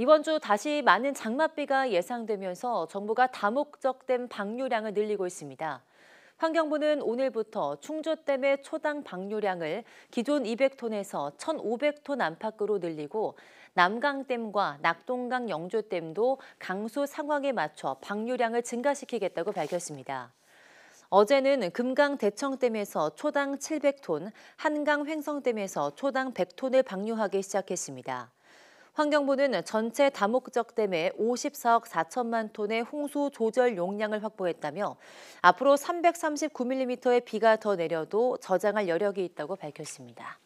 이번 주 다시 많은 장맛비가 예상되면서 정부가 다목적댐 방류량을 늘리고 있습니다. 환경부는 오늘부터 충주댐의 초당 방류량을 기존 200톤에서 1,500톤 안팎으로 늘리고 남강댐과 낙동강 영조댐도 강수 상황에 맞춰 방류량을 증가시키겠다고 밝혔습니다. 어제는 금강 대청댐에서 초당 700톤, 한강 횡성댐에서 초당 100톤을 방류하기 시작했습니다. 환경부는 전체 다목적 댐에 54억 4천만 톤의 홍수 조절 용량을 확보했다며 앞으로 339mm의 비가 더 내려도 저장할 여력이 있다고 밝혔습니다.